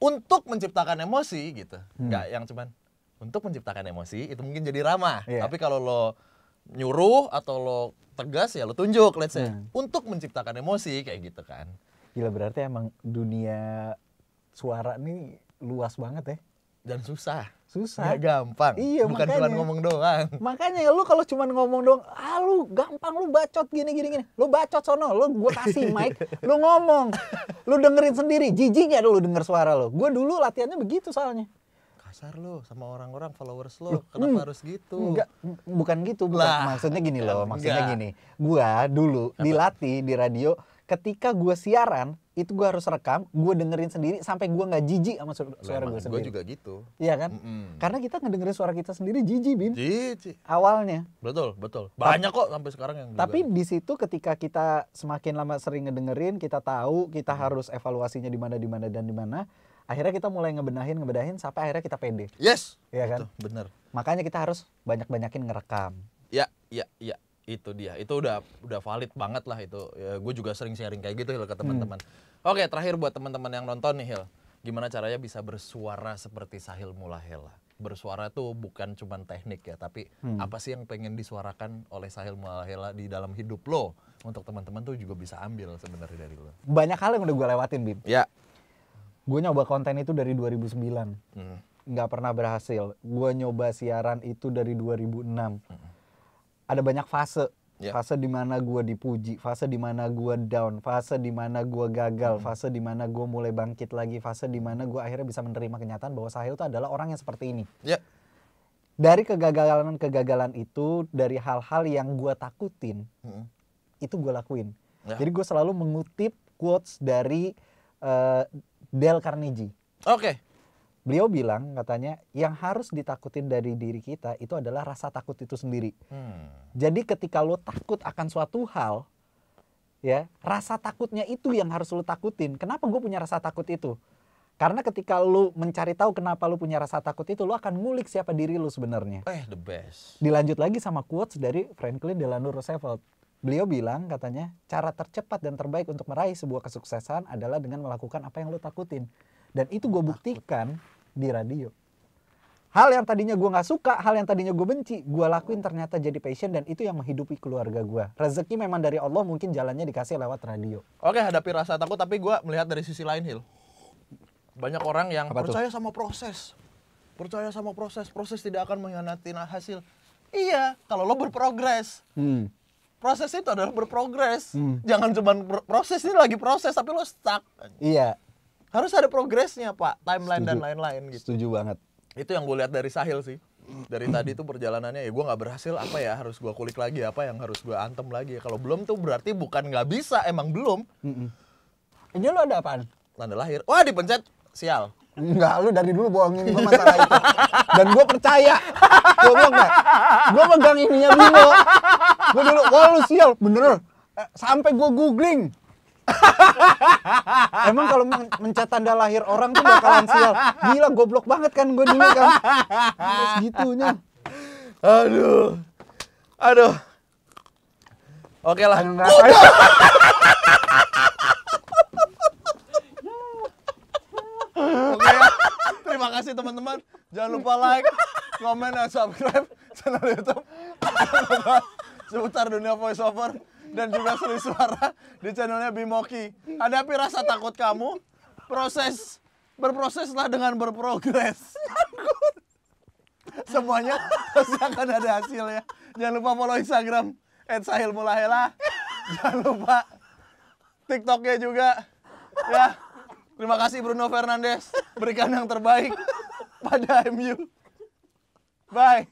untuk menciptakan emosi gitu hmm. nggak yang cuman untuk menciptakan emosi itu mungkin jadi ramah yeah. tapi kalau lo nyuruh atau lo tegas ya lo tunjuk let's say hmm. untuk menciptakan emosi kayak gitu kan gila berarti emang dunia suara ini luas banget ya dan susah susah Gak gampang iya bukan cuma ngomong doang makanya lu kalau cuma ngomong doang ah lu gampang lu bacot gini gini gini lu bacot sono lu gua kasih mic lu ngomong lu dengerin sendiri jijik ya lu denger suara lu Gua dulu latihannya begitu soalnya kasar lo sama orang-orang followers lo kenapa hmm. harus gitu enggak bukan gitu bukan. Lah, maksudnya gini loh maksudnya enggak. gini gua dulu dilatih di radio ketika gua siaran itu gue harus rekam, gue dengerin sendiri sampai gue nggak jijik sama su suara gue sendiri. Gue juga gitu. Iya kan? Mm -mm. Karena kita ngedengerin suara kita sendiri jijik, Bin. Jijik. Awalnya. Betul, betul. Banyak kok sampai sekarang yang Tapi di situ ketika kita semakin lama sering ngedengerin, kita tahu kita hmm. harus evaluasinya di mana di mana dan di mana. Akhirnya kita mulai ngebenahin, ngebenahin sampai akhirnya kita pede. Yes. Iya kan? Betul, bener. Makanya kita harus banyak-banyakin ngerekam. Ya, ya, ya, itu dia itu udah udah valid banget lah itu ya, gue juga sering sharing kayak gitu Hil ke hmm. teman-teman hmm. oke terakhir buat teman-teman yang nonton nih Hil gimana caranya bisa bersuara seperti Sahil Mulahela bersuara tuh bukan cuma teknik ya tapi hmm. apa sih yang pengen disuarakan oleh Sahil Mulahela di dalam hidup lo untuk teman-teman tuh juga bisa ambil sebenarnya dari lo banyak hal yang udah gue lewatin Bim ya gue nyoba konten itu dari 2009 hmm. nggak pernah berhasil gue nyoba siaran itu dari 2006 hmm ada banyak fase yeah. fase mana gue dipuji fase di mana gue down fase di mana gue gagal mm -hmm. fase mana gue mulai bangkit lagi fase di mana gue akhirnya bisa menerima kenyataan bahwa Sahil itu adalah orang yang seperti ini yeah. dari kegagalan kegagalan itu dari hal-hal yang gue takutin -hmm. itu gue lakuin yeah. jadi gue selalu mengutip quotes dari uh, eh, Dale Carnegie oke okay beliau bilang katanya yang harus ditakutin dari diri kita itu adalah rasa takut itu sendiri. Hmm. Jadi ketika lo takut akan suatu hal, ya rasa takutnya itu yang harus lo takutin. Kenapa gue punya rasa takut itu? Karena ketika lo mencari tahu kenapa lo punya rasa takut itu, lo akan ngulik siapa diri lo sebenarnya. Eh, the best. Dilanjut lagi sama quotes dari Franklin Delano Roosevelt. Beliau bilang katanya, cara tercepat dan terbaik untuk meraih sebuah kesuksesan adalah dengan melakukan apa yang lo takutin. Dan itu gue buktikan di radio. Hal yang tadinya gue gak suka, hal yang tadinya gue benci, gue lakuin ternyata jadi passion dan itu yang menghidupi keluarga gue. Rezeki memang dari Allah, mungkin jalannya dikasih lewat radio. Oke, hadapi rasa takut, tapi gue melihat dari sisi lain, Hil. Banyak orang yang Apa percaya tuh? sama proses. Percaya sama proses, proses tidak akan mengkhianati hasil. Iya, kalau lo berprogres. Hmm proses itu adalah berprogres. Hmm. Jangan cuma proses ini lagi proses tapi lo stuck. Iya harus ada progresnya pak timeline Setuju. dan lain-lain gitu Setuju banget itu yang gue lihat dari Sahil sih dari tadi itu perjalanannya ya gue nggak berhasil apa ya harus gue kulik lagi apa yang harus gue antem lagi kalau belum tuh berarti bukan nggak bisa emang belum ini lo ada apaan tanda lahir wah dipencet sial Enggak, lu dari dulu bohongin gue masalah itu. Dan gue percaya. Gue bohong, gak? Gue pegang ininya dulu. Gue dulu, wah lu sial, bener. Eh, sampai gue googling. Emang kalau men mencet tanda lahir orang tuh bakalan sial. Gila goblok banget kan gue dulu kan. Terus gitunya. Aduh. Aduh. Oke lah. Oke. Terima kasih teman-teman. Jangan lupa like, komen, dan subscribe channel YouTube seputar dunia voiceover dan juga selisih suara di channelnya Bimoki. Hadapi rasa takut kamu, proses berproseslah dengan berprogres. Semuanya pasti akan ada hasil ya. Jangan lupa follow Instagram @sahilmulahela. Jangan lupa TikToknya juga. Ya, terima kasih Bruno Fernandes. Berikan yang terbaik pada MU. Bye.